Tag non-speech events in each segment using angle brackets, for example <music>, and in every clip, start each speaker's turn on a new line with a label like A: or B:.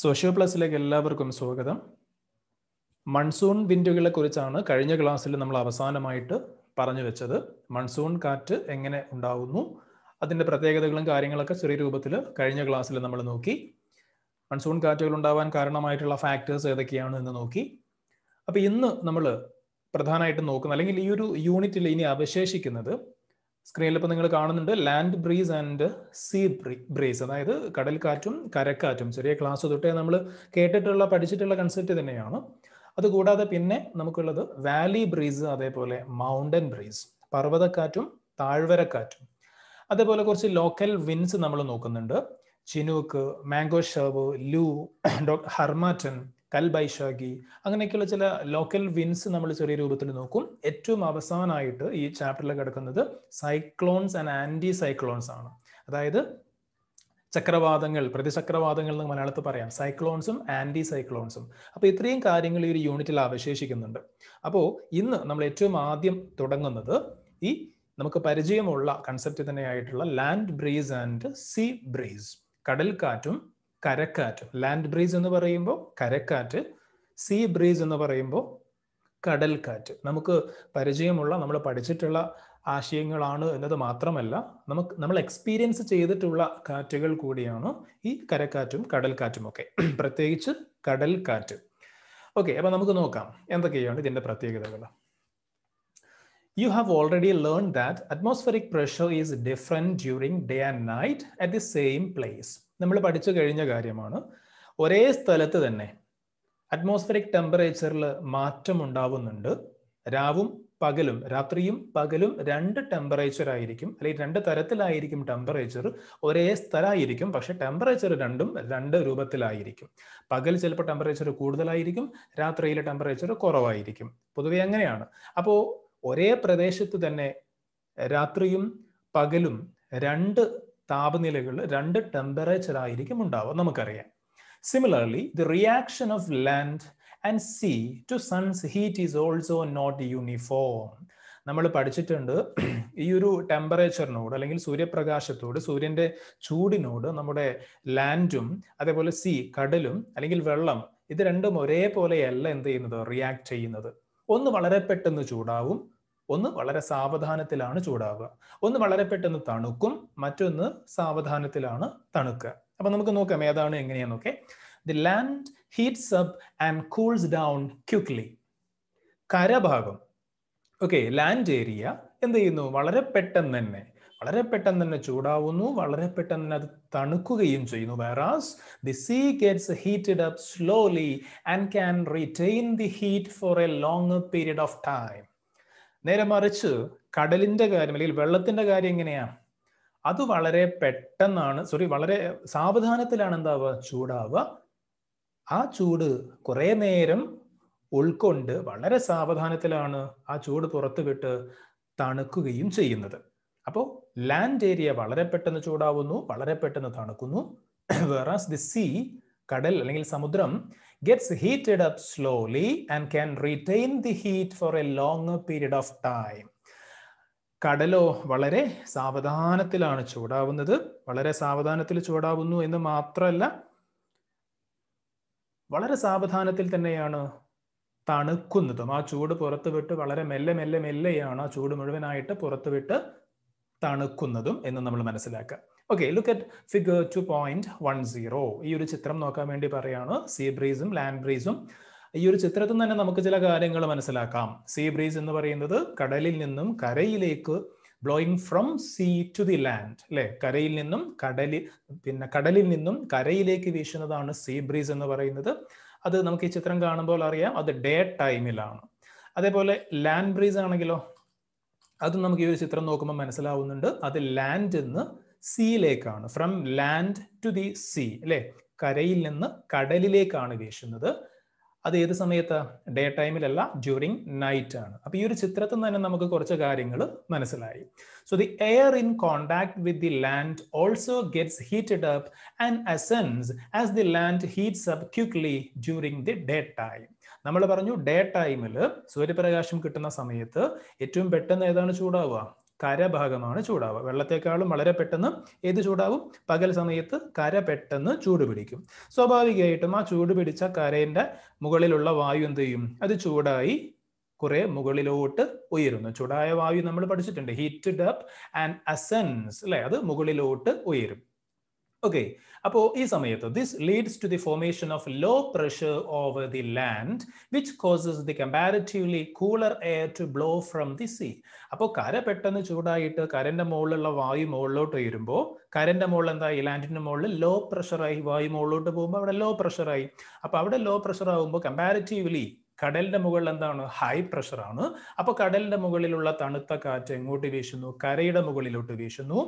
A: Socio പ്ലസിലേക്ക് എല്ലാവർക്കും സ്വാഗതം monsoon വിൻഡുകളെ കുറിച്ചാണ് കഴിഞ്ഞ ക്ലാസ്സിൽ നമ്മൾ അവസാനമായിട്ട് പറഞ്ഞു വെച്ചത് മൺസൂൺ കാറ്റ് എങ്ങനെ ഉണ്ടാവുന്നു അതിൻ്റെ പ്രത്യേകതകളും കാര്യങ്ങളൊക്കെ ചെറിയ രൂപത്തിൽ കഴിഞ്ഞ ക്ലാസ്സിൽ നമ്മൾ നോക്കി മൺസൂൺ കാറ്റുകൾ ഉണ്ടാവാൻ കാരണമായിട്ടുള്ള ഫാക്ടേഴ്സ് ഏതൊക്കെയാണ് എന്ന് നോക്കി അപ്പോൾ ഇന്ന് നമ്മൾ പ്രധാനമായിട്ടും നോക്കുന്നത് അല്ലെങ്കിൽ ഈ ഒരു യൂണിറ്റിൽ ഇനി അവശേഷിക്കുന്നത് സ്ക്രീനിൽ ഇപ്പോൾ നിങ്ങൾ കാണുന്നുണ്ട് land breeze and sea breeze അതായത് കടൽ കാറ്റും കരക്കാറ്റും ചെറിയ ക്ലാസ് തൊട്ടേ നമ്മൾ കേട്ടിട്ടുള്ള പഠിച്ചിട്ടുള്ള കൺസെപ്റ്റ് തന്നെയാണ് അതുകൂടാതെ പിന്നെ നമുക്കുള്ളത് വാലി ബ്രീസ് അതേപോലെ മൗണ്ടൻ ബ്രീസ് പർവ്വതക്കാറ്റും താഴ്വരക്കാറ്റും അതേപോലെ കുറച്ച് ലോക്കൽ വിൻസ് നമ്മൾ നോക്കുന്നുണ്ട് ചിനൂക്ക് മാംഗോ ഷർവ് ലൂ ഡോ ഹർമാറ്റൻ കൽ ബൈശാഖി അങ്ങനെയൊക്കെയുള്ള ചില ലോക്കൽ വിൻസ് നമ്മൾ ചെറിയ രൂപത്തിൽ നോക്കും ഏറ്റവും അവസാനമായിട്ട് ഈ ചാപ്റ്ററിൽ കിടക്കുന്നത് സൈക്ലോൺസ് ആൻഡ് ആന്റി സൈക്ലോൺസ് ആണ് അതായത് ചക്രവാതങ്ങൾ പ്രതിചക്രവാതങ്ങൾ എന്ന് മലയാളത്തിൽ പറയാം സൈക്ലോൺസും ആന്റി സൈക്ലോൺസും അപ്പോൾ ഇത്രയും കാര്യങ്ങൾ ഈ ഒരു യൂണിറ്റിൽ അവശേഷിക്കുന്നുണ്ട് അപ്പോൾ ഇന്ന് നമ്മൾ ഏറ്റവും ആദ്യം തുടങ്ങുന്നത് ഈ നമുക്ക് പരിചയമുള്ള കൺസെപ്റ്റ് തന്നെയായിട്ടുള്ള land breeze and sea breeze കടൽക്കാറ്റും കരക്കാറ്റ് ലാൻഡ് ബ്രീസ് എന്ന് പറയുമ്പോൾ കരക്കാറ്റ് സീ ബ്രീസ് എന്ന് പറയുമ്പോൾ കടൽക്കാറ്റ് നമുക്ക് പരിചയമുള്ള നമ്മൾ പഠിച്ചിട്ടുള്ള ആശയങ്ങളാണ് എന്നത് മാത്രമല്ല നമുക്ക് നമ്മൾ എക്സ്പീരിയൻസ് ചെയ്തിട്ടുള്ള കാറ്റുകൾ കൂടിയാണ് ഈ കരക്കാറ്റും കടൽക്കാറ്റും ഒക്കെ <clears throat> പ്രത്യേകിച്ച് കടൽക്കാറ്റ് ഓക്കെ അപ്പം നമുക്ക് നോക്കാം എന്തൊക്കെയാണ് ഇതിൻ്റെ പ്രത്യേകതകൾ You have already learned that atmospheric pressure is different during day and night at the same place. നമ്മൾ പഠിച്ചു കഴിഞ്ഞ കാര്യമാണ് ഒരേ സ്ഥലത്ത് തന്നെ അറ്റ്മോസ്ഫിയറിക് ടെമ്പറേച്ചറിൽ മാറ്റം ഉണ്ടാവുന്നുണ്ട് രാവും പകലും രാത്രിയും പകലും രണ്ട് ടെമ്പറേച്ചർ ആയിരിക്കും അല്ലെങ്കിൽ രണ്ട് തരത്തിലായിരിക്കും ടെമ്പറേച്ചർ ഒരേ സ്ഥലമായിരിക്കും പക്ഷെ ടെമ്പറേച്ചർ രണ്ടും രണ്ട് രൂപത്തിലായിരിക്കും പകൽ ചിലപ്പോൾ ടെമ്പറേച്ചർ കൂടുതലായിരിക്കും രാത്രിയിലെ ടെമ്പറേച്ചർ കുറവായിരിക്കും പൊതുവെ അങ്ങനെയാണ് അപ്പോൾ ഒരേ പ്രദേശത്ത് തന്നെ രാത്രിയും പകലും രണ്ട് താപനിലകളിൽ രണ്ട് ടെമ്പറേച്ചർ ആയിരിക്കും ഉണ്ടാവുക നമുക്കറിയാം similarly the reaction of land and sea to sun's heat is also not uniform നമ്മൾ പഠിച്ചിട്ടുണ്ട് ഈ ഒരു ടെമ്പറേച്ചറിനോട് അല്ലെങ്കിൽ സൂര്യപ്രകാശത്തോട് സൂര്യന്റെ ചൂടിനോട് നമ്മുടെ ലാൻഡും അതേപോലെ സീ കടലും അല്ലെങ്കിൽ വെള്ളം ഇത് രണ്ടും ഒരേപോലെയല്ല എന്ത് ചെയ്യുന്നത് റിയാക്ട് ചെയ്യുന്നത് ഒന്ന് വളരെ പെട്ടെന്ന് ചൂടാവും ഒന്ന് വളരെ സാവധാനത്തിലാണ് ചൂടാവുക ഒന്ന് വളരെ പെട്ടെന്ന് തണുക്കും മറ്റൊന്ന് സാവധാനത്തിലാണ് തണുക്കുക അപ്പൊ നമുക്ക് നോക്കാം ഏതാണ് എങ്ങനെയാണെന്നൊക്കെ the land heats up and cools down quickly കരഭാഗം ഓക്കെ ലാൻഡ് ഏരിയ എന്ത് ചെയ്യുന്നു വളരെ പെട്ടെന്ന് തന്നെ വളരെ പെട്ടെന്ന് തന്നെ ചൂടാവുന്നു വളരെ പെട്ടെന്ന് തന്നെ അത് തണുക്കുകയും ചെയ്യുന്നു whereas the sea gets heated up slowly and can retain the heat for a long period of time നേരെ മറിച്ച് കടലിന്റെ കാര്യം അല്ലെങ്കിൽ വെള്ളത്തിന്റെ കാര്യം എങ്ങനെയാ അത് വളരെ പെട്ടെന്നാണ് സോറി വളരെ സാവധാനത്തിലാണ് എന്താവുക ചൂടാവുക ആ ചൂട് കുറേ നേരം ഉൾക്കൊണ്ട് വളരെ സാവധാനത്തിലാണ് ആ ചൂട് പുറത്തു വിട്ട് തണുക്കുകയും ചെയ്യുന്നത് അപ്പോൾ ലാൻഡ് ഏരിയ വളരെ പെട്ടെന്ന് ചൂടാവുന്നു വളരെ പെട്ടെന്ന് തണുക്കുന്നു വേറാസ് ദി സീ കടൽ അല്ലെങ്കിൽ സമുദ്രം gets heated up slowly and can retain the heat for a longer period of time. കടലോ വളരെ സാവധാനത്തിലാണ് ചൂടാവുന്നത് വളരെ സാവധാനത്തിൽ ചൂടാവുന്നു എന്ന് മാത്രമല്ല വളരെ സാവധാനത്തിൽ തന്നെയാണ് തണുക്കുന്നതും ആ ചൂട് പുറത്തു വിട്ട് വളരെ മെല്ലെ മെല്ലെ മെല്ലെയാണ് ആ ചൂട് മുഴുവനായിട്ട് പുറത്തു വിട്ട് തണുക്കുന്നതും എന്ന് നമ്മൾ മനസ്സിലാക്കുക okay look at figure two point one zero ഈ ഒരു ചിത്രം നോക്കാൻ വേണ്ടി പറയുകയാണ് സീ ബ്രീസും ലാൻഡ് ബ്രീസും ഈ ഒരു ചിത്രത്തിൽ തന്നെ നമുക്ക് ചില കാര്യങ്ങൾ മനസ്സിലാക്കാം സീ ബ്രീസ് എന്ന് പറയുന്നത് കടലിൽ നിന്നും കരയിലേക്ക് blowing from sea to the land അല്ലെ കരയിൽ നിന്നും കടലിൽ പിന്നെ കടലിൽ നിന്നും കരയിലേക്ക് വീശുന്നതാണ് സീ ബ്രീസ് എന്ന് പറയുന്നത് അത് നമുക്ക് ഈ ചിത്രം കാണുമ്പോൾ അറിയാം അത് ഡേ ടൈമിലാണ് അതേപോലെ ലാൻഡ് ബ്രീസ് ആണെങ്കിലോ അതും നമുക്ക് ഈ ഒരു ചിത്രം നോക്കുമ്പോൾ മനസ്സിലാവുന്നുണ്ട് അത് ലാൻഡ് എന്ന് സീയിലേക്കാണ് from land to the sea അല്ലെ കരയിൽ നിന്ന് കടലിലേക്കാണ് വീശുന്നത് അത് ഏത് സമയത്ത് ഡേ ടൈമിലല്ല ഡ്യൂറിങ് നൈറ്റ് ആണ് അപ്പോൾ ഈ ഒരു ചിത്രത്തിൽ തന്നെ നമുക്ക് കുറച്ച് കാര്യങ്ങൾ മനസ്സിലായി so the air in contact with the land also gets heated up and ascends as the land heats up quickly during the day time നമ്മൾ പറഞ്ഞു ഡേ ടൈമിൽ സൂര്യപ്രകാശം കിട്ടുന്ന സമയത്ത് ഏറ്റവും പെട്ടെന്ന് ഏതാണ് ചൂടാവുക കരഭാഗമാണ് ചൂടാവുക വെള്ളത്തെക്കാളും വളരെ പെട്ടെന്ന് ഏത് ചൂടാവും പകൽ സമയത്ത് കര പെട്ടെന്ന് ചൂട് പിടിക്കും സ്വാഭാവികമായിട്ടും ആ ചൂട് പിടിച്ച കരേൻ്റെ മുകളിലുള്ള വായു എന്ത് ചെയ്യും അത് ചൂടായി കുറെ മുകളിലോട്ട് ഉയരുന്നു ചൂടായ വായു നമ്മൾ പഠിച്ചിട്ടുണ്ട് ഹീറ്റഡ് അപ്പ് ആൻഡ് അസെൻസ് അല്ലെ അത് മുകളിലോട്ട് ഉയരും ഓക്കെ അപ്പോൾ ഈ സമയത്ത് this leads to the formation of low pressure over the land which causes the comparatively cooler air to blow from the sea അപ്പോൾ കര പെട്ടെന്ന് ചൂടായിട്ട് കരൻ്റെ മുകളിലുള്ള വായു മുകളിലോട്ട് വരുമ്പോൾ കരൻ്റെ മുകളിൽ എന്താ ഈ ലാൻഡിൻ്റെ മുകളിൽ ലോ പ്രഷറായി വായു മുകളിലോട്ട് പോകുമ്പോൾ അവിടെ ലോ പ്രഷറായി അപ്പോൾ അവിടെ ലോ പ്രഷർ ആകുമ്പോൾ കമ്പാരിറ്റീവ്ലി കടലിന്റെ മുകളിൽ എന്താണ് ഹൈ പ്രഷറാണ് അപ്പോൾ കടലിന്റെ മുകളിലുള്ള തണുത്ത കാറ്റ് എങ്ങോട്ട് വീശുന്നു കരയുടെ മുകളിലോട്ട് വീശുന്നു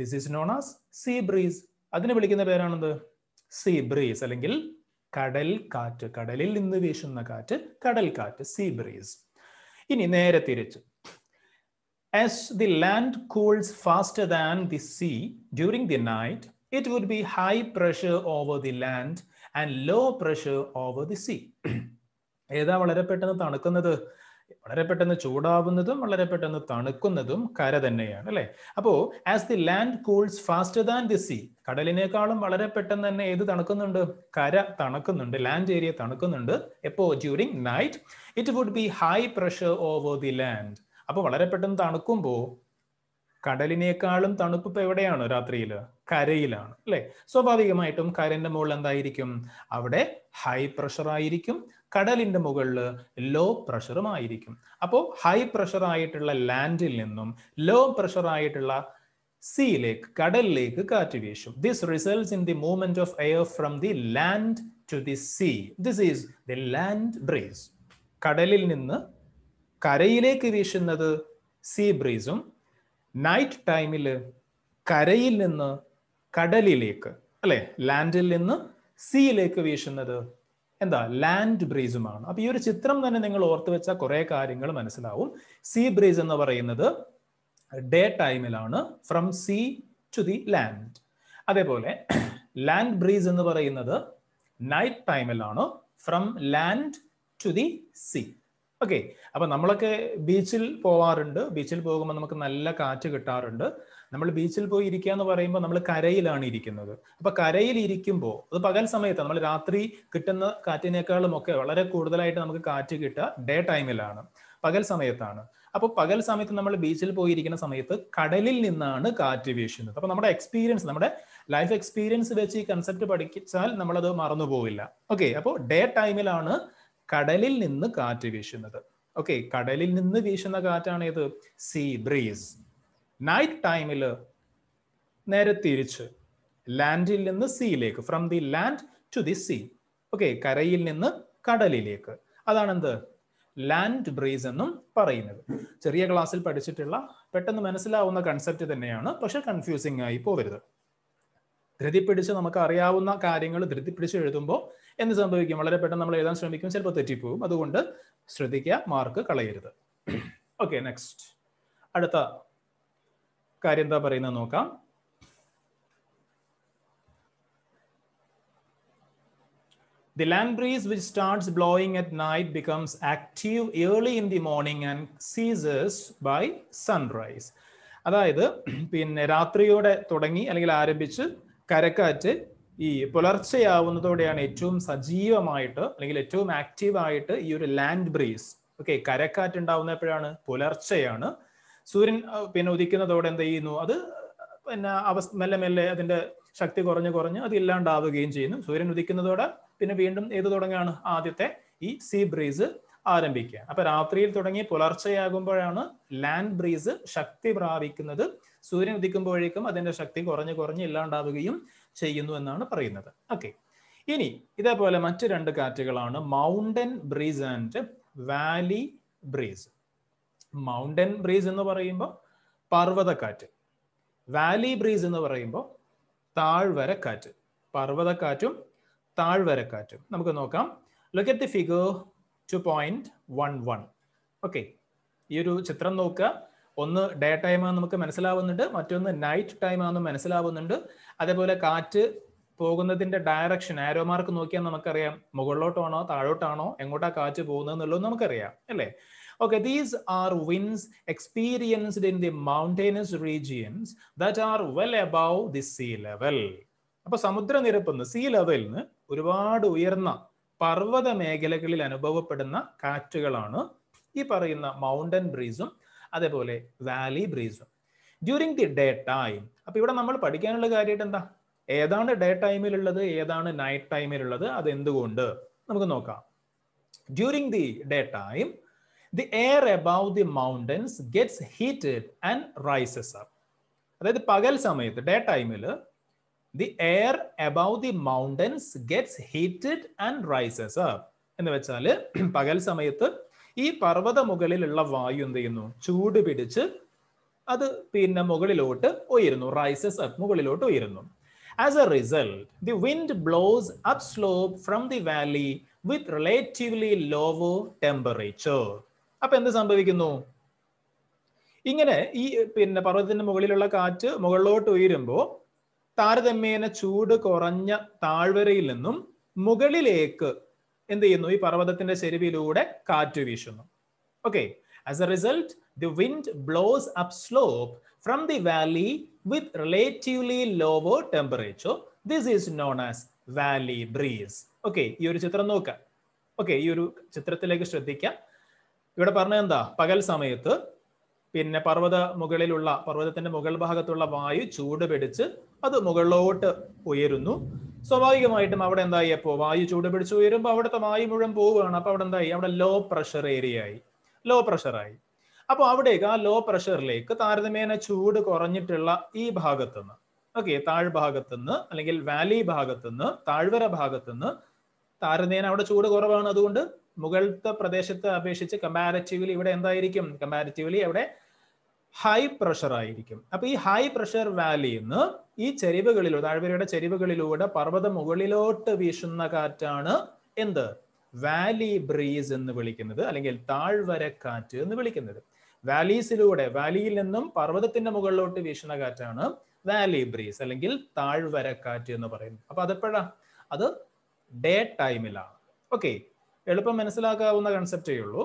A: this is known as sea breeze അതിന് വിളിക്കുന്ന പേരാണെന്ത് സീ ബ്രീസ് അല്ലെങ്കിൽ കടൽ കാറ്റ് കടലിൽ നിന്ന് വീശുന്ന കാറ്റ് കടൽ കാറ്റ് സീ ബ്രീസ് ഇനി നേരെ തിരിച്ചു As the land cools faster than the sea during the night, it would be high pressure over the land and low pressure over the sea. ഏതാ വളരെ പെട്ടെന്ന് തണുക്കുന്നത് വളരെ പെട്ടെന്ന് ചൂടാവുന്നതും വളരെ പെട്ടെന്ന് തണുക്കുന്നതും കര തന്നെയാണ് അല്ലേ അപ്പോൾ as the land cools faster than the sea കടലിനേക്കാളും വളരെ പെട്ടെന്ന് തന്നെ ഏത് തണുക്കുന്നുണ്ട് കര തണുക്കുന്നുണ്ട് ലാൻഡ് ഏരിയ തണുക്കുന്നുണ്ട് എപ്പോ during night it would be high pressure over the land അപ്പോൾ വളരെ പെട്ടെന്ന് തണുക്കുമ്പോൾ കടലിനേക്കാളും തണുപ്പ് ഇപ്പൊ എവിടെയാണ് രാത്രിയിൽ കരയിലാണ് അല്ലെ സ്വാഭാവികമായിട്ടും കരന്റെ മുകളിൽ എന്തായിരിക്കും അവിടെ ഹൈ പ്രഷർ ആയിരിക്കും കടലിന്റെ മുകളിൽ ലോ പ്രഷറും ആയിരിക്കും അപ്പോൾ ഹൈ പ്രഷർ ആയിട്ടുള്ള ലാൻഡിൽ നിന്നും ലോ പ്രഷർ ആയിട്ടുള്ള സീയിലേക്ക് കടലിലേക്ക് കാറ്റ് വീശും this results in the movement of air from the land to the sea this is the land breeze കടലിൽ നിന്ന് കരയിലേക്ക് വീശുന്നത് സീ ബ്രീസും നൈറ്റ് ടൈമിൽ കരയിൽ നിന്ന് കടലിലേക്ക് അല്ലെ ലാൻഡിൽ നിന്ന് സീയിലേക്ക് വീശുന്നത് എന്താ ലാൻഡ് ബ്രീസുമാണ് അപ്പൊ ഈ ഒരു ചിത്രം തന്നെ നിങ്ങൾ ഓർത്തു വെച്ചാൽ കുറെ കാര്യങ്ങൾ മനസ്സിലാവും സീ ബ്രീസ് എന്ന് പറയുന്നത് ഡേ ടൈമിലാണ് from sea to the land അതേപോലെ ലാൻഡ് ബ്രീസ് എന്ന് പറയുന്നത് നൈറ്റ് ടൈമിലാണ് from land to the sea okay അപ്പൊ നമ്മളൊക്കെ ബീച്ചിൽ പോവാറുണ്ട് ബീച്ചിൽ പോകുമ്പോൾ നമുക്ക് നല്ല കാറ്റ് കിട്ടാറുണ്ട് നമ്മൾ ബീച്ചിൽ പോയി ഇരിക്കുക എന്ന് പറയുമ്പോൾ നമ്മൾ കരയിലാണ് ഇരിക്കുന്നത് അപ്പൊ കരയിൽ ഇരിക്കുമ്പോൾ അത് പകൽ സമയത്ത് നമ്മൾ രാത്രി കിട്ടുന്ന കാറ്റിനേക്കാളും ഒക്കെ വളരെ കൂടുതലായിട്ട് നമുക്ക് കാറ്റ് കിട്ടുക ഡേ ടൈമിലാണ് പകൽ സമയത്താണ് അപ്പോൾ പകൽ സമയത്ത് നമ്മൾ ബീച്ചിൽ പോയിരിക്കുന്ന സമയത്ത് കടലിൽ നിന്നാണ് കാറ്റ് വീശുന്നത് അപ്പോൾ നമ്മുടെ എക്സ്പീരിയൻസ് നമ്മുടെ ലൈഫ് എക്സ്പീരിയൻസ് വെച്ച് ഈ കൺസെപ്റ്റ് പഠിച്ചാൽ നമ്മളത് മറന്നു പോവില്ല ഓക്കെ അപ്പോൾ ഡേ ടൈമിലാണ് കടലിൽ നിന്ന് കാറ്റ് വീശുന്നത് ഓക്കെ കടലിൽ നിന്ന് വീശുന്ന കാറ്റാണ് ഏത് സീ ബ്രീസ് നൈറ്റ് ടൈമിൽ നേരെ തിരിച്ച് ലാൻഡിൽ നിന്ന് സീയിലേക്ക് from the land to the sea okay കരയിൽ നിന്ന് കടലിലേക്ക് അതാണെന്ത് ലാൻഡ് ബ്രീസ് എന്നും പറയുന്നത് ചെറിയ ക്ലാസ്സിൽ പഠിച്ചിട്ടുള്ള പെട്ടെന്ന് മനസ്സിലാവുന്ന കൺസെപ്റ്റ് തന്നെയാണ് പക്ഷെ കൺഫ്യൂസിങ് ആയി പോവരുത് ധൃതി പിടിച്ച് നമുക്ക് അറിയാവുന്ന കാര്യങ്ങൾ ധൃതി പിടിച്ച് എഴുതുമ്പോൾ എന്ത് സംഭവിക്കും വളരെ പെട്ടെന്ന് നമ്മൾ എഴുതാൻ ശ്രമിക്കും ചിലപ്പോൾ തെറ്റിപ്പോവും അതുകൊണ്ട് ശ്രദ്ധിക്കുക മാർക്ക് കളയരുത് ഓക്കെ നെക്സ്റ്റ് അടുത്ത കാര്യം എന്താ പറയുന്നത് നോക്കാം the land breeze which starts blowing at night becomes active early in the morning and ceases by sunrise. അതായത് <clears throat> പിന്നെ രാത്രിയോടെ തുടങ്ങി അല്ലെങ്കിൽ ആരംഭിച്ച് കരക്കാറ്റ് ഈ പുലർച്ചയാവുന്നതോടെയാണ് ഏറ്റവും സജീവമായിട്ട് അല്ലെങ്കിൽ ഏറ്റവും ആക്റ്റീവായിട്ട് ഈ ഒരു ലാൻഡ് ബ്രീസ് ഓക്കെ കരക്കാറ്റ് ഉണ്ടാവുന്ന എപ്പോഴാണ് പുലർച്ചെയാണ് സൂര്യൻ പിന്നെ ഉദിക്കുന്നതോടെ എന്ത് ചെയ്യുന്നു അത് പിന്നെ അവസ് മെല്ലെ മെല്ലെ അതിന്റെ ശക്തി കുറഞ്ഞു കുറഞ്ഞ് അത് ഇല്ലാണ്ടാവുകയും ചെയ്യുന്നു സൂര്യൻ ഉദിക്കുന്നതോടെ പിന്നെ വീണ്ടും ഏത് തുടങ്ങുകയാണ് ആദ്യത്തെ ഈ സീ ബ്രീസ് ആരംഭിക്കുക അപ്പൊ രാത്രിയിൽ തുടങ്ങി പുലർച്ചയാകുമ്പോഴാണ് ലാൻഡ് ബ്രീസ് ശക്തി പ്രാപിക്കുന്നത് സൂര്യൻ ഉദിക്കുമ്പോഴേക്കും അതിന്റെ ശക്തി കുറഞ്ഞു കുറഞ്ഞ് ഇല്ലാണ്ടാവുകയും ചെയ്യുന്നു എന്നാണ് പറയുന്നത് ഓക്കെ ഇനി ഇതേപോലെ മറ്റു രണ്ട് കാറ്റുകളാണ് mountain breeze and valley breeze mountain breeze എന്ന് പറയുമ്പോൾ പർവ്വതക്കാറ്റ് വാലി ബ്രീസ് എന്ന് പറയുമ്പോൾ താഴ്വരക്കാറ്റ് പർവ്വതക്കാറ്റും താഴ്വരക്കാറ്റും നമുക്ക് നോക്കാം look at the figure two point one one okay ഈ ഒരു ചിത്രം നോക്കുക ഒന്ന് ഡേ ടൈം ആണെന്ന് നമുക്ക് മനസ്സിലാവുന്നുണ്ട് മറ്റൊന്ന് നൈറ്റ് ടൈം ആണെന്ന് മനസ്സിലാവുന്നുണ്ട് അതേപോലെ കാറ്റ് പോകുന്നതിന്റെ ഡയറക്ഷൻ ആരോ മാർക്ക് നോക്കിയാൽ നമുക്കറിയാം മുകളിലോട്ടാണോ താഴോട്ടാണോ എങ്ങോട്ടാ കാറ്റ് പോകുന്നത് എന്നുള്ളത് നമുക്കറിയാം അല്ലേ Okay, these are winds experienced in the mountainous regions that are well above the sea level. അപ്പൊ സമുദ്രനിരപ്പെന്ന് സീ ലെവലിൽ നിന്ന് ഒരുപാട് ഉയർന്ന പർവ്വത മേഖലകളിൽ അനുഭവപ്പെടുന്ന കാറ്റുകളാണ് ഈ പറയുന്ന മൗണ്ടൻ ബ്രീസും അതേപോലെ വാലി ബ്രീസും ഡ്യൂരിങ് ദി ഡേ ടൈം അപ്പൊ ഇവിടെ നമ്മൾ പഠിക്കാനുള്ള കാര്യമായിട്ട് എന്താ ഏതാണ് ഡേ ടൈമിലുള്ളത് ഏതാണ് നൈറ്റ് ടൈമിലുള്ളത് അത് എന്തുകൊണ്ട് നമുക്ക് നോക്കാം during the day time the air above the mountains gets heated and rises up അതായത് പകൽ സമയത്ത് ഡേ ടൈമിൽ the air above the mountains gets heated and rises up എന്ന് വെച്ചാൽ <clears throat> പകൽ സമയത്ത് ഈ പർവ്വത മുകളിലുള്ള വായു എന്ത് ചെയ്യുന്നു ചൂട് പിടിച്ച് അത് പിന്നെ മുകളിലോട്ട് ഉയരുന്നു റൈസസ് അപ്പ് മുകളിലോട്ട് ഉയരുന്നു as a result the wind blows up slope from the valley with relatively lower temperature അപ്പൊ എന്ത് സംഭവിക്കുന്നു ഇങ്ങനെ ഈ പിന്നെ പർവ്വതത്തിന്റെ മുകളിലുള്ള കാറ്റ് മുകളിലോട്ട് ഉയരുമ്പോൾ താരതമ്യേന ചൂട് കുറഞ്ഞ താഴ്വരയിൽ നിന്നും മുകളിലേക്ക് എന്ത് ചെയ്യുന്നു ഈ പർവ്വതത്തിന്റെ ചെരുവിലൂടെ കാറ്റ് വീശുന്നു okay as a result the wind blows up slope from the valley with relatively lower temperature this is known as valley breeze okay ഈ ഒരു ചിത്രം നോക്കാം ഓക്കെ ഈ ഒരു ചിത്രത്തിലേക്ക് ശ്രദ്ധിക്കാം ഇവിടെ പറഞ്ഞ എന്താ പകൽ സമയത്ത് പിന്നെ പർവ്വത മുകളിലുള്ള പർവ്വതത്തിന്റെ മുകൾ ഭാഗത്തുള്ള വായു ചൂട് പിടിച്ച് അത് മുകളിലോട്ട് ഉയരുന്നു സ്വാഭാവികമായിട്ടും അവിടെ എന്തായി അപ്പോൾ വായു ചൂട് പിടിച്ച് ഉയരുമ്പോൾ അവിടുത്തെ വായു മുഴുവൻ പോവുകയാണ് അപ്പോൾ അവിടെ എന്തായി അവിടെ ലോ പ്രഷർ ഏരിയ ആയി ലോ പ്രഷറായി അപ്പോൾ അവിടേക്ക് ആ ലോ പ്രഷറിലേക്ക് താരതമ്യേന ചൂട് കുറഞ്ഞിട്ടുള്ള ഈ ഭാഗത്തുനിന്ന് ഓക്കെ താഴ്ഭാഗത്തുനിന്ന് അല്ലെങ്കിൽ വാലി ഭാഗത്തുനിന്ന് താഴ്വര ഭാഗത്തുനിന്ന് താരതമ്യേന അവിടെ ചൂട് കുറവാണ് അതുകൊണ്ട് മുകളിലത്തെ പ്രദേശത്തെ അപേക്ഷിച്ച് കമ്പാരറ്റീവ്ലി ഇവിടെ എന്തായിരിക്കും കമ്പാരറ്റീവ്ലി അവിടെ ഹൈ പ്രഷർ ആയിരിക്കും അപ്പൊ ഈ ഹൈ പ്രഷർ വാലിയിൽ നിന്ന് ഈ ചെരിവുകളിലൂടെ താഴ്വരയുടെ ചെരിവുകളിലൂടെ പർവ്വത മുകളിലോട്ട് വീശുന്ന കാറ്റാണ് എന്ത് വാലി ബ്രീസ് എന്ന് വിളിക്കുന്നത് അല്ലെങ്കിൽ താഴ്വര കാറ്റ് എന്ന് വിളിക്കുന്നത് വാലീസിലൂടെ വാലിയിൽ നിന്നും പർവ്വതത്തിന്റെ മുകളിലോട്ട് വീശുന്ന കാറ്റാണ് വാലി ബ്രീസ് അല്ലെങ്കിൽ താഴ്വര കാറ്റ് എന്ന് പറയുന്നത് അപ്പൊ അതെപ്പോഴാ അത് ഡേ ടൈമിലാണ് ഓക്കെ എളുപ്പം മനസ്സിലാക്കാവുന്ന കൺസെപ്റ്റേ ഉള്ളൂ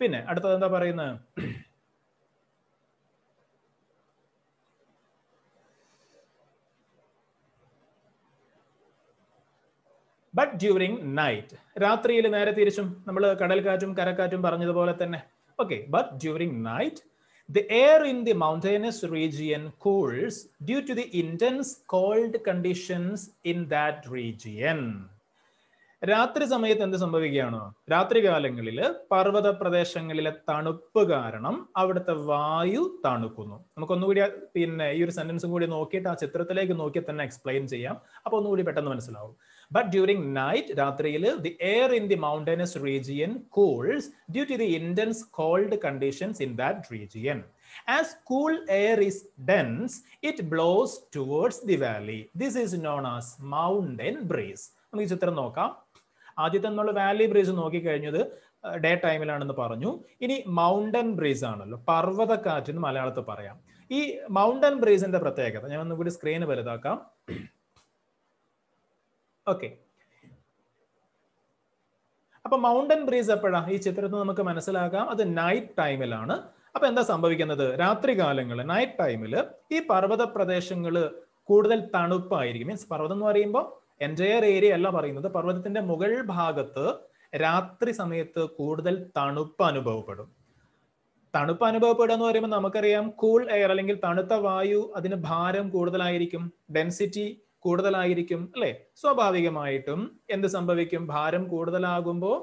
A: പിന്നെ അടുത്തത് എന്താ പറയുന്നത് ബട്ട് ഡ്യൂറിങ് നൈറ്റ് രാത്രിയിൽ നേരെ തിരിച്ചും നമ്മൾ കടൽക്കാറ്റും കരക്കാറ്റും പറഞ്ഞതുപോലെ തന്നെ okay but during night the air in the mountainous region cools due to the intense cold conditions in that region രാത്രി സമയത്ത് എന്ത് സംഭവിക്കുകയാണോ രാത്രി കാലങ്ങളിൽ പർവ്വത പ്രദേശങ്ങളിലെ തണുപ്പ് കാരണം അവിടുത്തെ വായു തണുക്കുന്നു നമുക്കൊന്നുകൂടി പിന്നെ ഈ ഒരു സെന്റൻസും കൂടി നോക്കിയിട്ട് ആ ചിത്രത്തിലേക്ക് നോക്കി തന്നെ എക്സ്പ്ലെയിൻ ചെയ്യാം അപ്പൊ ഒന്നുകൂടി പെട്ടെന്ന് മനസ്സിലാവും ബട്ട് ഡ്യൂറിംഗ് നൈറ്റ് രാത്രിയിൽ the air in the mountainous region cools due to the intense cold conditions in that region as cool air is dense it blows towards the valley this is known as mountain breeze നമുക്ക് ചിത്രം നോക്കാം ആദ്യത്തെ നമ്മൾ valley breeze നോക്കിക്കഴിഞ്ഞത് day ടൈമിലാണെന്ന് പറഞ്ഞു ഇനി mountain breeze ആണല്ലോ പർവ്വതക്കാറ്റ് എന്ന് മലയാളത്തിൽ പറയാം ഈ മൗണ്ടൻ ബ്രിഡ്ജിന്റെ പ്രത്യേകത ഞാൻ ഒന്നുകൂടി സ്ക്രീന് വലുതാക്കാം ഓക്കെ അപ്പൊ മൗണ്ടൻ ബ്രീസ് എപ്പോഴാണ് ഈ ചിത്രത്തിൽ നമുക്ക് മനസ്സിലാക്കാം അത് നൈറ്റ് ടൈമിലാണ് അപ്പൊ എന്താ സംഭവിക്കുന്നത് രാത്രി കാലങ്ങൾ നൈറ്റ് ടൈമില് ഈ പർവ്വത പ്രദേശങ്ങള് കൂടുതൽ തണുപ്പായിരിക്കും മീൻസ് പർവ്വതം എന്ന് പറയുമ്പോൾ എൻറ്റയർ ഏരിയ അല്ല പറയുന്നത് പർവ്വതത്തിന്റെ മുകൾ ഭാഗത്ത് രാത്രി സമയത്ത് കൂടുതൽ തണുപ്പ് അനുഭവപ്പെടും തണുപ്പ് അനുഭവപ്പെടുക എന്ന് പറയുമ്പോൾ നമുക്കറിയാം കൂൾ എയർ അല്ലെങ്കിൽ തണുത്ത വായു അതിന് ഭാരം കൂടുതലായിരിക്കും ഡെൻസിറ്റി കൂടുതലായിരിക്കും അല്ലെ സ്വാഭാവികമായിട്ടും എന്ത് സംഭവിക്കും ഭാരം കൂടുതലാകുമ്പോൾ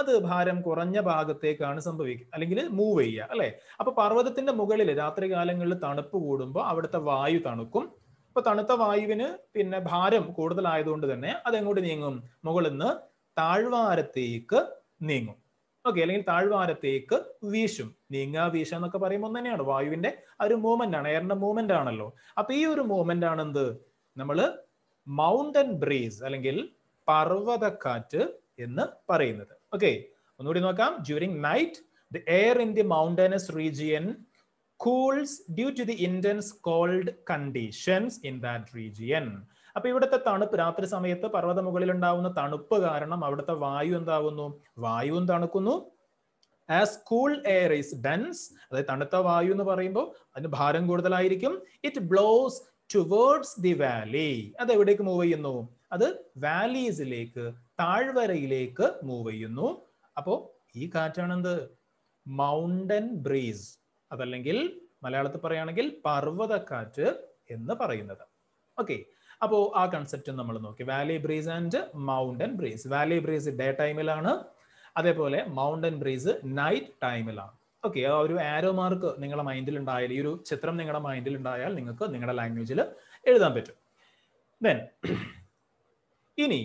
A: അത് ഭാരം കുറഞ്ഞ ഭാഗത്തേക്കാണ് സംഭവിക്കുക അല്ലെങ്കിൽ മൂവ് ചെയ്യുക അല്ലെ അപ്പൊ പർവ്വതത്തിന്റെ മുകളിൽ രാത്രി കാലങ്ങളിൽ തണുപ്പ് കൂടുമ്പോൾ അവിടുത്തെ വായു തണുക്കും അപ്പൊ തണുത്ത വായുവിന് പിന്നെ ഭാരം കൂടുതലായതുകൊണ്ട് തന്നെ അതെങ്ങോട്ട് നീങ്ങും മുകളിൽ നിന്ന് താഴ്വാരത്തേക്ക് നീങ്ങും ഓക്കെ അല്ലെങ്കിൽ താഴ്വാരത്തേക്ക് വീശും നീങ്ങാ വീശ എന്നൊക്കെ പറയുമ്പോൾ തന്നെയാണ് വായുവിന്റെ ആ ഒരു മൂവ്മെന്റ് ആണ് എയറിന്റെ മൂവ്മെന്റ് ആണല്ലോ അപ്പൊ ഈ ഒരു മൂവ്മെന്റ് ആണ് എന്ത് നമ്മൾ മൗണ്ടൻ ബ്രീസ് അല്ലെങ്കിൽ പർവ്വതക്കാറ്റ് എന്ന് പറയുന്നത് ഓക്കെ ഒന്നുകൂടി നോക്കാം during night the air in the mountainous region cools due to the intense cold conditions in that region അപ്പൊ ഇവിടുത്തെ തണുപ്പ് രാത്രി സമയത്ത് പർവ്വത മുകളിൽ ഉണ്ടാവുന്ന തണുപ്പ് കാരണം അവിടുത്തെ വായു എന്താവുന്നു വായുവും തണുക്കുന്നു as cool air is dense അതായത് തണുത്ത വായു എന്ന് പറയുമ്പോൾ അതിന് ഭാരം കൂടുതലായിരിക്കും it blows towards the valley അത് എവിടേക്ക് മൂവ് ചെയ്യുന്നു അത് വാലീസിലേക്ക് താഴ്വരയിലേക്ക് മൂവ് ചെയ്യുന്നു അപ്പോൾ ഈ കാറ്റാണെന്ത് മൗണ്ടൻ ബ്രീസ് അതല്ലെങ്കിൽ മലയാളത്തിൽ പറയുകയാണെങ്കിൽ പർവ്വതക്കാറ്റ് എന്ന് പറയുന്നത് ഓക്കെ അപ്പോ ആ കൺസെപ്റ്റ് നമ്മൾ നോക്കി valley breeze and mountain breeze valley breeze day ടൈമിലാണ് അതേപോലെ മൗണ്ടൻ ബ്രീസ് നൈറ്റ് ടൈമിലാണ് ഓക്കെ ആ ഒരു ആരോ മാർക്ക് നിങ്ങളുടെ മൈൻഡിൽ ഉണ്ടായാൽ ഈ ഒരു ചിത്രം നിങ്ങളുടെ മൈൻഡിൽ ഉണ്ടായാൽ നിങ്ങൾക്ക് നിങ്ങളുടെ ലാംഗ്വേജിൽ എഴുതാൻ പറ്റും ദെൻ <clears throat> ഇനി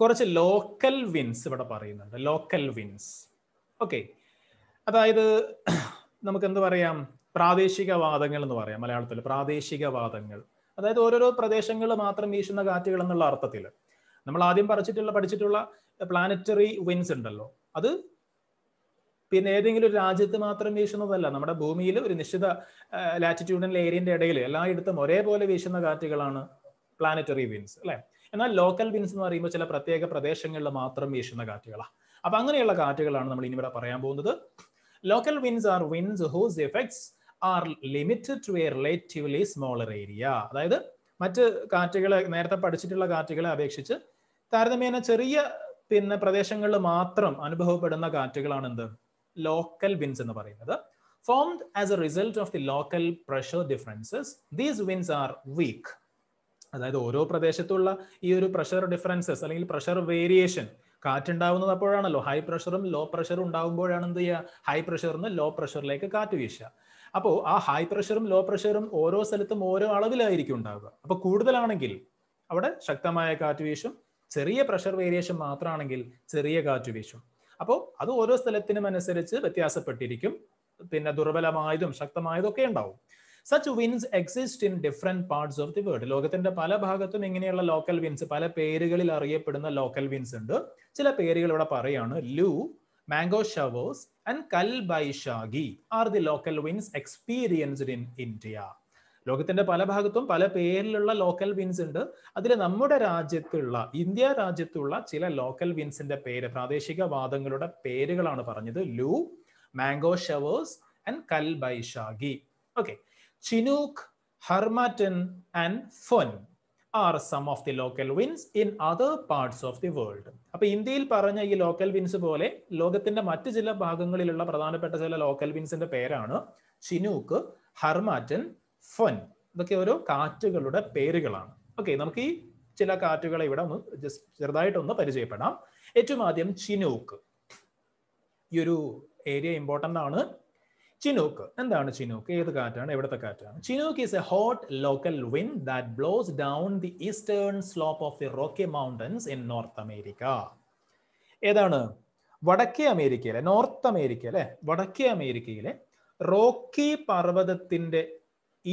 A: കുറച്ച് ലോക്കൽ വിൻസ് ഇവിടെ പറയുന്നുണ്ട് ലോക്കൽ വിൻസ് ഓക്കെ അതായത് നമുക്ക് എന്ത് പറയാം പ്രാദേശികവാദങ്ങൾ എന്ന് പറയാം മലയാളത്തിൽ പ്രാദേശികവാദങ്ങൾ അതായത് ഓരോരോ പ്രദേശങ്ങൾ മാത്രം വീശുന്ന കാറ്റുകൾ എന്നുള്ള അർത്ഥത്തിൽ നമ്മൾ ആദ്യം പറിച്ചിട്ടുള്ള പഠിച്ചിട്ടുള്ള പ്ലാനറ്ററി വിൻസ് ഉണ്ടല്ലോ അത് പിന്നെ ഏതെങ്കിലും ഒരു രാജ്യത്ത് മാത്രം വീശുന്നതല്ല നമ്മുടെ ഭൂമിയിൽ ഒരു നിശ്ചിത ലാറ്റിറ്റ്യൂഡിൻ്റെ ഏരിയൻ്റെ ഇടയിൽ എല്ലായിടത്തും ഒരേപോലെ വീശുന്ന കാറ്റുകളാണ് പ്ലാനറ്ററി വിൻസ് അല്ലെ എന്നാൽ ലോക്കൽ വിൻസ് എന്ന് പറയുമ്പോൾ ചില പ്രത്യേക പ്രദേശങ്ങളിൽ മാത്രം വീശുന്ന കാറ്റുകളാണ് അപ്പൊ അങ്ങനെയുള്ള കാറ്റുകളാണ് നമ്മൾ ഇനി ഇവിടെ പറയാൻ പോകുന്നത് Local winds are winds whose effects are limited to a relatively smaller area. അതായത് മറ്റ് കാറ്റുകളെ നേരത്തെ പഠിച്ചിട്ടുള്ള കാറ്റുകളെ അപേക്ഷിച്ച് താരതമ്യേന ചെറിയ പിന്നെ പ്രദേശങ്ങളിൽ മാത്രം അനുഭവപ്പെടുന്ന കാറ്റുകളാണ് എന്ത് ലോക്കൽ വിൻസ് എന്ന് പറയുന്നത് formed as a result of the local pressure differences. These winds are weak. അതായത് ഓരോ പ്രദേശത്തുള്ള ഈ ഒരു പ്രഷർ ഡിഫറൻസസ് അല്ലെങ്കിൽ പ്രഷർ വേരിയേഷൻ കാറ്റുണ്ടാവുന്നത് അപ്പോഴാണല്ലോ ഹൈ പ്രഷറും ലോ പ്രഷറും ഉണ്ടാകുമ്പോഴാണ് എന്ത് ചെയ്യുക ഹൈ പ്രഷറിൽ നിന്ന് ലോ പ്രഷറിലേക്ക് കാറ്റ് വീശുക അപ്പോൾ ആ ഹൈ പ്രഷറും ലോ പ്രഷറും ഓരോ സ്ഥലത്തും ഓരോ അളവിലായിരിക്കും ഉണ്ടാവുക അപ്പോൾ കൂടുതലാണെങ്കിൽ അവിടെ ശക്തമായ കാറ്റ് വീശും ചെറിയ പ്രഷർ വേരിയേഷൻ മാത്രമാണെങ്കിൽ ചെറിയ കാറ്റ് വീശും അപ്പോൾ അത് ഓരോ സ്ഥലത്തിനും അനുസരിച്ച് വ്യത്യാസപ്പെട്ടിരിക്കും പിന്നെ ദുർബലമായതും ശക്തമായതും ഒക്കെ ഉണ്ടാവും such winds exist in different parts of the world ലോകത്തിന്റെ പല ഭാഗത്തും ഇങ്ങനെയുള്ള ലോക്കൽ വിൻസ് പല പേരുകളിൽ അറിയപ്പെടുന്ന ലോക്കൽ വിൻസ് ഉണ്ട് ചില പേരുകൾ ഇവിടെ പറയാണ് ലു മാംഗോ ഷവോസ് and Kal Baishakhi are the local winds experienced in India ലോകത്തിന്റെ പല ഭാഗത്തും പല പേരിലുള്ള ലോക്കൽ വിൻസ് ഉണ്ട് അതിൽ നമ്മുടെ രാജ്യത്തുള്ള ഇന്ത്യ രാജ്യത്തുള്ള ചില ലോക്കൽ വിൻസിന്റെ പേര് പ്രാദേശിക വാദങ്ങളുടെ പേരുകളാണ് പറഞ്ഞത് ലു mango showers and Kal Baishakhi okay Chinook, Harmattan, and Fun are some of the local winds in other parts of the world അപ്പോൾ ഇന്ത്യയിൽ പറഞ്ഞ ഈ ലോക്കൽ വിൻസ് പോലെ ലോകത്തിന്റെ മറ്റു ചില ഭാഗങ്ങളിലുള്ള പ്രധാനപ്പെട്ട ചില ലോക്കൽ വിൻസിന്റെ പേരാണ് ചിനൂക്ക് ഹർമാറ്റൻ ഫൻ ഇതൊക്കെ ഓരോ കാറ്റുകളുടെ പേരുകളാണ് ഓക്കെ നമുക്ക് ഈ ചില കാറ്റുകളെ ഇവിടെ ഒന്ന് ജസ്റ്റ് ചെറുതായിട്ടൊന്ന് പരിചയപ്പെടാം ഏറ്റവും ആദ്യം ചിനൂക്ക് ഈ ഒരു ഏരിയ ഇമ്പോർട്ടൻ്റ് ആണ് ചിനൂക്ക് എന്താണ് ചിനൂക്ക് ഏത് കാറ്റാണ് എവിടുത്തെ കാറ്റാണ് Chinook is a hot local wind that blows down the eastern slope of the Rocky Mountains in North America ഏതാണ് വടക്കേ അമേരിക്കയിലെ നോർത്ത് അമേരിക്ക അല്ലെ വടക്കേ അമേരിക്കയിലെ റോക്കി പർവ്വതത്തിന്റെ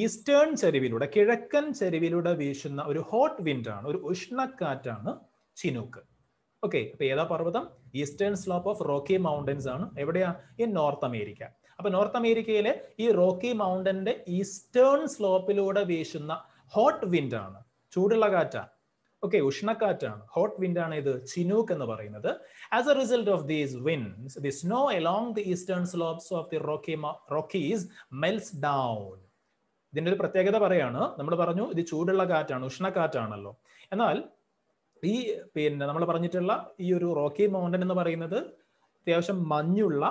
A: ഈസ്റ്റേൺ ചരിവിലൂടെ കിഴക്കൻ ചരിവിലൂടെ വീശുന്ന ഒരു ഹോട്ട് വിൻഡാണ് ഒരു ഉഷ്ണക്കാറ്റാണ് ചിനൂക്ക് ഓക്കെ അപ്പൊ ഏതാ പർവ്വതം eastern slope of Rocky Mountains ആണ് എവിടെയാ ഇൻ നോർത്ത് അമേരിക്ക അപ്പൊ നോർത്ത് അമേരിക്കയിലെ ഈ റോക്കി മൗണ്ടന്റെ ഈസ്റ്റേൺ സ്ലോപ്പിലൂടെ വീശുന്ന ഹോട്ട് വിൻഡ് ആണ് ചൂടുള്ള കാറ്റാണ് ഓക്കെ ഉഷ്ണക്കാറ്റാണ് ഹോട്ട് വിൻഡ് ആണ് ഇത് ചിനൂക്ക് എന്ന് പറയുന്നത് as a result of these winds the snow along the eastern slopes of the Rocky Rockies melts down ഇതിന്റെ ഒരു പ്രത്യേകത പറയാണ് നമ്മൾ പറഞ്ഞു ഇത് ചൂടുള്ള കാറ്റാണ് ഉഷ്ണക്കാറ്റാണല്ലോ എന്നാൽ ഈ പിന്നെ നമ്മൾ പറഞ്ഞിട്ടുള്ള ഈ ഒരു റോക്കി മൗണ്ടൻ എന്ന് പറയുന്നത് അത്യാവശ്യം മഞ്ഞുള്ള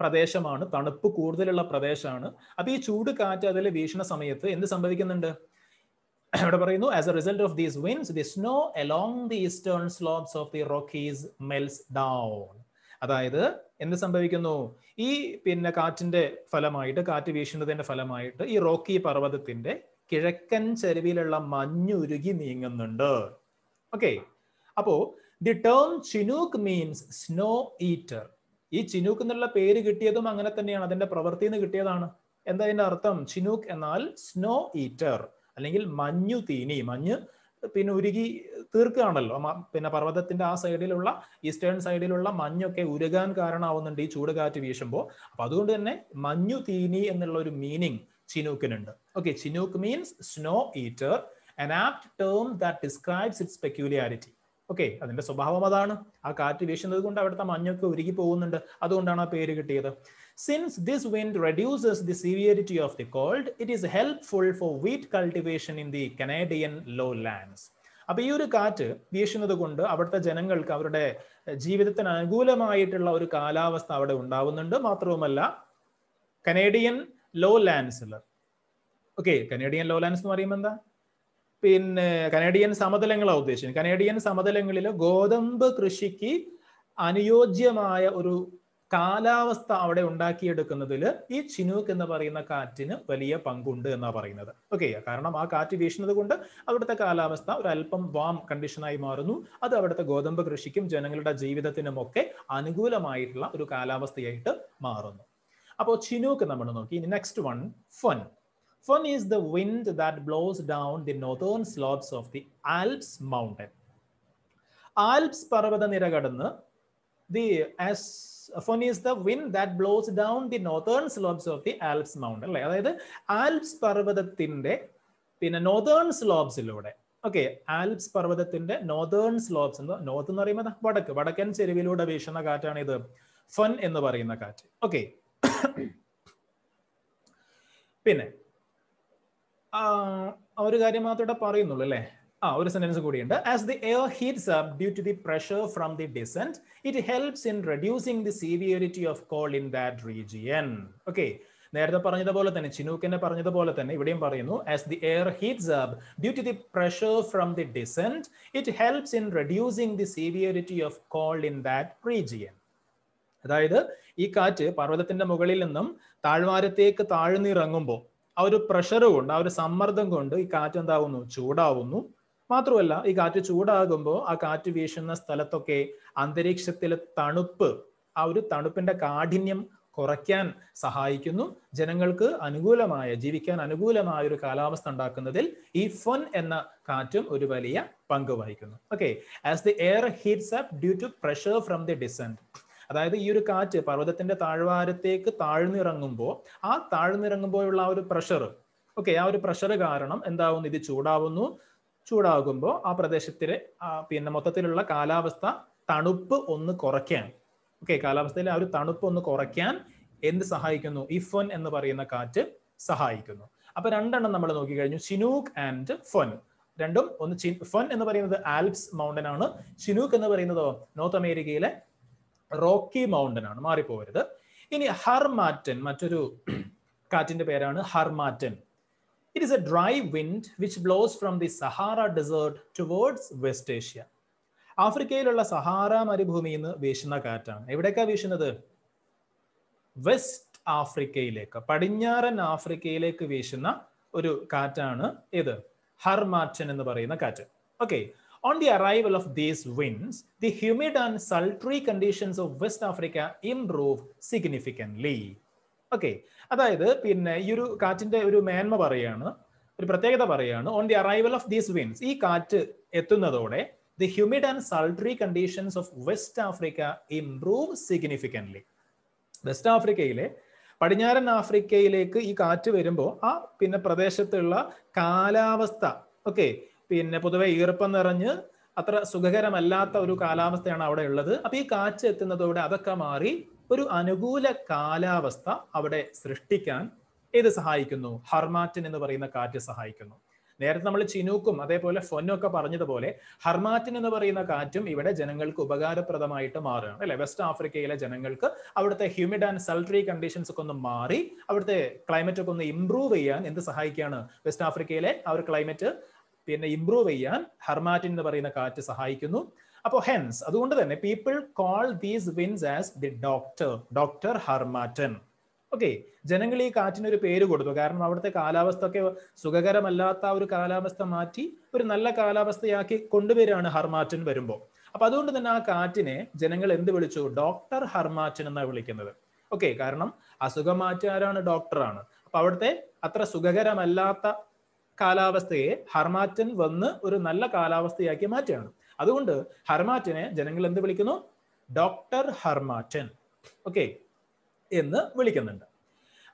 A: പ്രദേശമാണ് തണുപ്പ് കൂടുതലുള്ള പ്രദേശമാണ് അപ്പൊ ഈ ചൂട് കാറ്റ് അതിൽ വീശുന്ന സമയത്ത് എന്ത് സംഭവിക്കുന്നുണ്ട് ഇവിടെ പറയുന്നു as a result of these winds the snow along the eastern slopes of the Rockies melts down അതായത് എന്ത് സംഭവിക്കുന്നു ഈ പിന്നെ കാറ്റിന്റെ ഫലമായിട്ട് കാറ്റ് വീശുന്നതിന്റെ ഫലമായിട്ട് ഈ റോക്കി പർവ്വതത്തിന്റെ കിഴക്കൻ ചരിവിലുള്ള മഞ്ഞുരുകി നീങ്ങുന്നുണ്ട് ഓക്കെ അപ്പോ the term Chinook means snow eater ഈ ചിനൂക്ക് എന്നുള്ള പേര് കിട്ടിയതും അങ്ങനെ തന്നെയാണ് അതിന്റെ പ്രവൃത്തിയിൽ നിന്ന് കിട്ടിയതാണ് എന്താ അതിന്റെ അർത്ഥം ചിനൂക്ക് എന്നാൽ സ്നോ ഈറ്റർ അല്ലെങ്കിൽ മഞ്ഞു തീനി മഞ്ഞ് പിന്നെ ഉരുകി തീർക്കുകയാണല്ലോ പിന്നെ പർവ്വതത്തിന്റെ ആ സൈഡിലുള്ള ഈസ്റ്റേൺ സൈഡിലുള്ള മഞ്ഞൊക്കെ ഉരുകാൻ കാരണമാവുന്നുണ്ട് ഈ ചൂട് കാറ്റ് വീശുമ്പോൾ അപ്പൊ അതുകൊണ്ട് തന്നെ മഞ്ഞു തീനി എന്നുള്ള ഒരു മീനിങ് ചിനൂക്കിനുണ്ട് okay Chinook means snow eater an apt term that describes its peculiarity okay അതിന്റെ സ്വഭാവം അതാണ് ആ കാറ്റ് വീശുന്നത് കൊണ്ട് അവിടുത്തെ മഞ്ഞൊക്കെ ഉരുകി പോകുന്നുണ്ട് അതുകൊണ്ടാണ് ആ പേര് കിട്ടിയത് since this wind reduces the severity of the cold it is helpful for wheat cultivation in the Canadian lowlands അപ്പൊ ഈ ഒരു കാറ്റ് വീശുന്നത് കൊണ്ട് അവിടുത്തെ ജനങ്ങൾക്ക് അവരുടെ ജീവിതത്തിന് അനുകൂലമായിട്ടുള്ള ഒരു കാലാവസ്ഥ അവിടെ ഉണ്ടാവുന്നുണ്ട് മാത്രവുമല്ല കനേഡിയൻ ലോ ലാൻഡ്സിൽ ഓക്കെ കനേഡിയൻ ലോ ലാൻഡ്സ് എന്ന് പറയുമ്പോൾ എന്താ പിന്നെ കനേഡിയൻ സമതലങ്ങളാണ് ഉദ്ദേശിക്കുന്നത് കനേഡിയൻ സമതലങ്ങളിൽ ഗോതമ്പ് കൃഷിക്ക് അനുയോജ്യമായ ഒരു കാലാവസ്ഥ അവിടെ ഉണ്ടാക്കിയെടുക്കുന്നതിൽ ഈ ചിനൂക്ക് എന്ന് പറയുന്ന കാറ്റിന് വലിയ പങ്കുണ്ട് എന്നാണ് പറയുന്നത് ഓക്കെ കാരണം ആ കാറ്റ് വീശുന്നത് കൊണ്ട് അവിടുത്തെ കാലാവസ്ഥ ഒരു അല്പം വാം കണ്ടീഷനായി മാറുന്നു അത് അവിടുത്തെ ഗോതമ്പ് കൃഷിക്കും ജനങ്ങളുടെ ജീവിതത്തിനും ഒക്കെ അനുകൂലമായിട്ടുള്ള ഒരു കാലാവസ്ഥയായിട്ട് മാറുന്നു അപ്പോൾ ചിനൂക്ക് നമ്മൾ നോക്കി next one foehn Fun is the wind that blows down the northern slopes of the Alps mountain. Alps പർവ്വതനിര കടന്ന് the as foehn is the wind that blows down the northern slopes of the Alps mountain അല്ലേ അതായത് Alps പർവ്വതത്തിന്റെ പിന്നെ northern സ്ലോബ്സിലൂടെ okay Alps പർവ്വതത്തിന്റെ northern slopes എന്ന് north എന്ന് പറയുമ്പോൾ വടക്ക് വടക്കൻ ചെരുവിലൂടെ വീശുന്ന കാറ്റാണ് ഇത് ഫൺ എന്ന് പറയുന്ന കാറ്റ് ഓക്കെ <coughs> പിന്നെ ഒരു കാര്യം മാത്രമേ പറയുന്നുള്ളൂ അല്ലേ ആ ഒരു സെന്റൻസ് കൂടിയുണ്ട് as the air heats up due to the pressure from the descent it helps in reducing the severity of cold in that region okay നേരത്തെ പറഞ്ഞതുപോലെ തന്നെ ചിനൂക്കനെ പറഞ്ഞതുപോലെ തന്നെ ഇവിടെയും പറയുന്നു as the air heats up due to the pressure from the descent it helps in reducing the severity of cold in that region അതായത് ഈ കാറ്റ് പർവ്വതത്തിന്റെ മുകളിൽ നിന്നും താഴ്വാരത്തേക്ക് താഴ്ന്നിറങ്ങുമ്പോൾ ആ ഒരു പ്രഷർ കൊണ്ട് ആ ഒരു സമ്മർദ്ദം കൊണ്ട് ഈ കാറ്റ് എന്താകുന്നു ചൂടാവുന്നു മാത്രമല്ല ഈ കാറ്റ് ചൂടാകുമ്പോൾ ആ കാറ്റ് വീശുന്ന സ്ഥലത്തൊക്കെ അന്തരീക്ഷത്തിലെ തണുപ്പ് ആ ഒരു തണുപ്പിന്റെ കാഠിന്യം കുറയ്ക്കാൻ സഹായിക്കുന്നു ജനങ്ങൾക്ക് അനുകൂലമായ ജീവിക്കാൻ അനുകൂലമായ ഒരു കാലാവസ്ഥ ഉണ്ടാക്കുന്നതിൽ ഈ ഫൊൻ എന്ന കാറ്റും ഒരു വലിയ പങ്ക് വഹിക്കുന്നു okay as the air heats up due to pressure from the descent അതായത് ഈ ഒരു കാറ്റ് പർവ്വതത്തിന്റെ താഴ്വാരത്തേക്ക് താഴ്ന്നിറങ്ങുമ്പോൾ ആ താഴ്ന്നിറങ്ങുമ്പോഴുള്ള ആ ഒരു പ്രഷർ ഓക്കെ ആ ഒരു പ്രഷർ കാരണം എന്താവുന്നു ഇത് ചൂടാവുന്നു ചൂടാകുമ്പോൾ ആ പ്രദേശത്തിലെ പിന്നെ മൊത്തത്തിലുള്ള കാലാവസ്ഥ തണുപ്പ് ഒന്ന് കുറയ്ക്കാൻ ഓക്കെ കാലാവസ്ഥയിലെ ആ ഒരു തണുപ്പ് ഒന്ന് കുറയ്ക്കാൻ എന്ത് സഹായിക്കുന്നു ഇഫൻ എന്ന് പറയുന്ന കാറ്റ് സഹായിക്കുന്നു അപ്പൊ രണ്ടെണ്ണം നമ്മൾ നോക്കിക്കഴിഞ്ഞു ചിനൂക്ക് ആൻഡ് ഫൊൻ രണ്ടും ഒന്ന് ഫൊൻ എന്ന് പറയുന്നത് ആൽപ്സ് മൗണ്ടൻ ആണ് ചിനൂക്ക് എന്ന് പറയുന്നതോ നോർത്ത് അമേരിക്കയിലെ റോക്കി മൗണ്ടൻ ആണ് മാറിപ്പോകരുത് ഇനി ഹർമാറ്റൻ മറ്റൊരു കാറ്റിന്റെ പേരാണ് Harmattan it is a dry wind which blows from the Sahara desert towards West Asia ആഫ്രിക്കയിലുള്ള സഹാറ മരുഭൂമിയിൽ നിന്ന് വീശുന്ന കാറ്റാണ് എവിടേക്കാ വീശുന്നത് വെസ്റ്റ് ആഫ്രിക്കയിലേക്ക് പടിഞ്ഞാറൻ ആഫ്രിക്കയിലേക്ക് വീശുന്ന ഒരു കാറ്റാണ് ഇത് ഹർമാറ്റൻ എന്ന് പറയുന്ന കാറ്റ് okay On the arrival of these winds, the humid and sultry conditions of West Africa improved significantly. Okay അതായത് പിന്നെ ഈ ഒരു കാറ്റിന്റെ ഒരു മേന്മ പറയാണ് ഒരു പ്രത്യേകത പറയാണ് on the arrival of these winds ഈ കാറ്റ് എത്തുന്നതോടെ the humid and sultry conditions of West Africa improve significantly West ആഫ്രിക്കയിലെ പടിഞ്ഞാറൻ ആഫ്രിക്കയിലേക്ക് ഈ കാറ്റ് വരുമ്പോൾ ആ പിന്നെ പ്രദേശത്തുള്ള കാലാവസ്ഥ ഓക്കെ പിന്നെ പൊതുവെ ഈർപ്പം നിറഞ്ഞ് അത്ര സുഖകരമല്ലാത്ത ഒരു കാലാവസ്ഥയാണ് അവിടെ ഉള്ളത് അപ്പൊ ഈ കാറ്റ് എത്തുന്നതോടെ അതൊക്കെ മാറി ഒരു അനുകൂല കാലാവസ്ഥ അവിടെ സൃഷ്ടിക്കാൻ ഇത് സഹായിക്കുന്നു ഹർമാറ്റിൻ എന്ന് പറയുന്ന കാറ്റ് സഹായിക്കുന്നു നേരത്തെ നമ്മൾ ചിനൂക്കും അതേപോലെ ഫൊന്നും ഒക്കെ പറഞ്ഞതുപോലെ ഹർമാറ്റിൻ എന്ന് പറയുന്ന കാറ്റും ഇവിടെ ജനങ്ങൾക്ക് ഉപകാരപ്രദമായിട്ട് മാറുകയാണ് അല്ലെ വെസ്റ്റ് ആഫ്രിക്കയിലെ ജനങ്ങൾക്ക് അവിടുത്തെ ഹ്യൂമിഡ് ആൻഡ് സൾട്രി കണ്ടീഷൻസ് ഒക്കെ ഒന്ന് മാറി അവിടുത്തെ ക്ലൈമറ്റ് ഒക്കെ ഒന്ന് ഇംപ്രൂവ് ചെയ്യാൻ എന്ത് സഹായിക്കുകയാണ് വെസ്റ്റ് ആഫ്രിക്കയിലെ ആ ഒരു ക്ലൈമറ്റ് പിന്നെ ഇംപ്രൂവ് ചെയ്യാൻ ഹർമാറ്റിൻ എന്ന് പറയുന്ന കാറ്റ് സഹായിക്കുന്നു അപ്പോൾ ഹെൻസ് അതുകൊണ്ട് തന്നെ people call these winds as the doctor doctor Harmattan okay ജനങ്ങൾ ഈ കാറ്റിന് ഒരു പേര് കൊടുത്തു കാരണം അവിടുത്തെ കാലാവസ്ഥ ഒക്കെ സുഖകരമല്ലാത്ത ഒരു കാലാവസ്ഥ മാറ്റി ഒരു നല്ല കാലാവസ്ഥയാക്കി കൊണ്ടുവരികയാണ് ഹർമാറ്റൻ വരുമ്പോൾ അപ്പൊ അതുകൊണ്ട് തന്നെ ആ കാറ്റിനെ ജനങ്ങൾ എന്ത് വിളിച്ചു ഡോക്ടർ ഹർമാറ്റൻ എന്നാണ് വിളിക്കുന്നത് ഓക്കെ കാരണം അസുഖം മാറ്റാരാണ് ഡോക്ടറാണ് അപ്പൊ അവിടുത്തെ അത്ര സുഖകരമല്ലാത്ത കാലാവസ്ഥയെ ഹർമാറ്റൻ വന്ന് ഒരു നല്ല കാലാവസ്ഥയാക്കി മാറ്റുകയാണ് അതുകൊണ്ട് ഹർമാറ്റനെ ജനങ്ങൾ എന്ത് വിളിക്കുന്നു ഡോക്ടർ ഹർമാറ്റൻ ഓക്കെ എന്ന് വിളിക്കുന്നുണ്ട്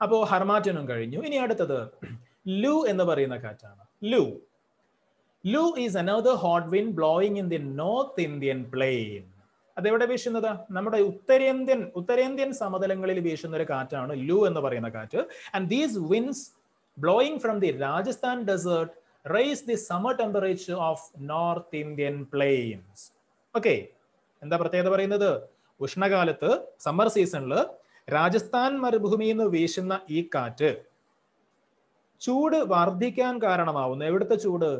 A: അപ്പോ ഹർമാറ്റനും കഴിഞ്ഞു ഇനി അടുത്തത് ലു എന്ന് പറയുന്ന കാറ്റാണ് loo loo is another hot wind blowing in the North Indian plain അതെവിടെ വീശുന്നത് നമ്മുടെ ഉത്തരേന്ത്യൻ ഉത്തരേന്ത്യൻ സമതലങ്ങളിൽ വീശുന്ന ഒരു കാറ്റാണ് ലു എന്ന് പറയുന്ന കാറ്റ് and these winds blowing from the Rajasthan desert raised the summer temperature of North Indian plains. Okay എന്താ പ്രത്യേകത പറയുന്നത് ഉഷ്ണകാലത്ത് സമ്മർ സീസണിൽ രാജസ്ഥാൻ മരുഭൂമിയിൽ നിന്ന് വീശുന്ന ഈ കാറ്റ് ചൂട് വർദ്ധിക്കാൻ കാരണമാവുന്ന എവിടുത്തെ ചൂട്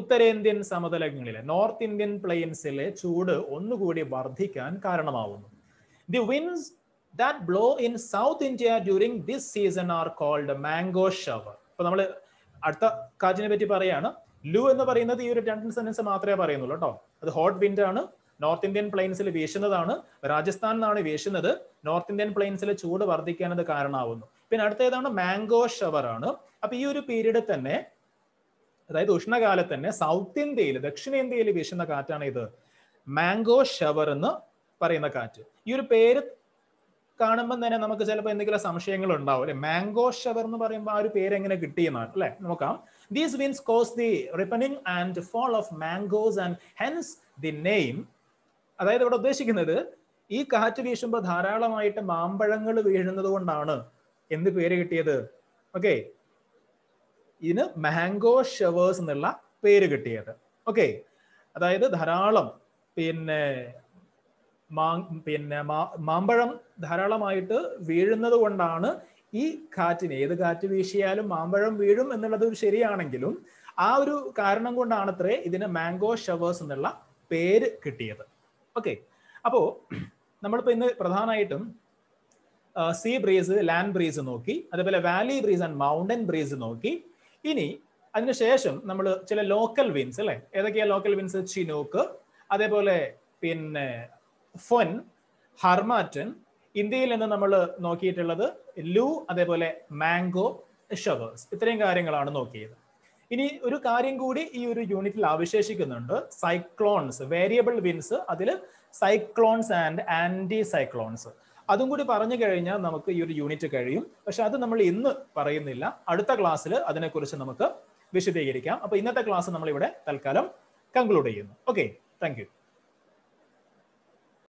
A: ഉത്തരേന്ത്യൻ സമതലങ്ങളിലെ നോർത്ത് ഇന്ത്യൻ പ്ലെയിൻസിലെ ചൂട് ഒന്നുകൂടി വർദ്ധിക്കാൻ കാരണമാവുന്നു the winds that blow in South India during this season are called mango shower. അപ്പോൾ നമ്മൾ അടുത്ത കാറ്റിനെ പറ്റി പറയാണ് ലു എന്ന് പറയുന്നത് ഈ ഒരു രണ്ട് സെന്റൻസ് മാത്രമേ പറയുന്നുള്ളൂ കേട്ടോ അത് ഹോട്ട് വിൻഡ് ആണ് നോർത്ത് ഇന്ത്യൻ പ്ലെയിൻസിൽ വീശുന്നതാണ് രാജസ്ഥാനിൽ നിന്നാണ് വീശുന്നത് നോർത്ത് ഇന്ത്യൻ പ്ലെയിൻസിൽ ചൂട് വർദ്ധിക്കാനത് കാരണമാവുന്നു പിന്നെ അടുത്തേതാണ് മാംഗോ ഷവർ ആണ് അപ്പൊ ഈ ഒരു പീരീഡ് തന്നെ അതായത് ഉഷ്ണകാലത്ത് തന്നെ സൗത്ത് ഇന്ത്യയിൽ ദക്ഷിണേന്ത്യയിൽ വീശുന്ന കാറ്റാണ് ഇത് മാംഗോ ഷവർ എന്ന് പറയുന്ന കാറ്റ് ഈ ഒരു പേര് കാണുമ്പോൾ തന്നെ നമുക്ക് ചിലപ്പോൾ എന്തെങ്കിലും സംശയങ്ങൾ ഉണ്ടാവും അല്ലെ മാംഗോ ഷവർ എന്ന് പറയുമ്പോൾ ആ ഒരു പേര് എങ്ങനെ കിട്ടിയെന്നാണ് അല്ലെ നോക്കാം these winds cause the ripening and fall of mangoes and hence the name അതായത് ഇവിടെ ഉദ്ദേശിക്കുന്നത് ഈ കാറ്റ് വീശുമ്പോൾ ധാരാളമായിട്ട് മാമ്പഴങ്ങൾ വീഴുന്നത് കൊണ്ടാണ് എന്ത് പേര് കിട്ടിയത് ഓക്കെ ഇതിന് മാംഗോ ഷവേഴ്സ് എന്നുള്ള പേര് കിട്ടിയത് ഓക്കെ അതായത് ധാരാളം പിന്നെ മാ പിന്നെ മാമ്പഴം ധാരാളമായിട്ട് വീഴുന്നത് കൊണ്ടാണ് ഈ കാറ്റിന് ഏത് കാറ്റ് വീശിയാലും മാമ്പഴം വീഴും എന്നുള്ളത് ഒരു ശരിയാണെങ്കിലും ആ ഒരു കാരണം കൊണ്ടാണത്രേ ഇതിന് മാംഗോ ഷവേഴ്സ് എന്നുള്ള പേര് കിട്ടിയത് ഓക്കെ അപ്പോ നമ്മളിപ്പോ ഇന്ന് പ്രധാനമായിട്ടും സീ ബ്രീസ് ലാൻഡ് ബ്രീസ് നോക്കി അതേപോലെ valley breeze and mountain breeze നോക്കി ഇനി അതിനുശേഷം നമ്മൾ ചില ലോക്കൽ വിൻസ് അല്ലേ ഏതൊക്കെയാ ലോക്കൽ വിൻസ് ചിനൂക്ക് അതേപോലെ പിന്നെ ഫൊൻ ഹർമാറ്റൻ ഇന്ത്യയിൽ നിന്ന് നമ്മൾ നോക്കിയിട്ടുള്ളത് ലൂ അതേപോലെ മാംഗോ ഷവേഴ്സ് ഇത്രയും കാര്യങ്ങളാണ് നോക്കിയത് ഇനി ഒരു കാര്യം കൂടി ഈ ഒരു യൂണിറ്റിൽ അവശേഷിക്കുന്നുണ്ട് സൈക്ലോൺസ് വേരിയബിൾ വിൻസ് അതിൽ സൈക്ലോൺസ് ആൻഡ് ആൻറ്റി സൈക്ലോൺസ് അതും കൂടി പറഞ്ഞു കഴിഞ്ഞാൽ നമുക്ക് ഈ ഒരു യൂണിറ്റ് കഴിയും പക്ഷെ അത് നമ്മൾ ഇന്ന് പറയുന്നില്ല അടുത്ത ക്ലാസ്സിൽ അതിനെക്കുറിച്ച് നമുക്ക് വിശദീകരിക്കാം അപ്പോൾ ഇന്നത്തെ ക്ലാസ് നമ്മൾ ഇവിടെ തൽക്കാലം കൺക്ലൂഡ് ചെയ്യുന്നു ഓക്കെ താങ്ക്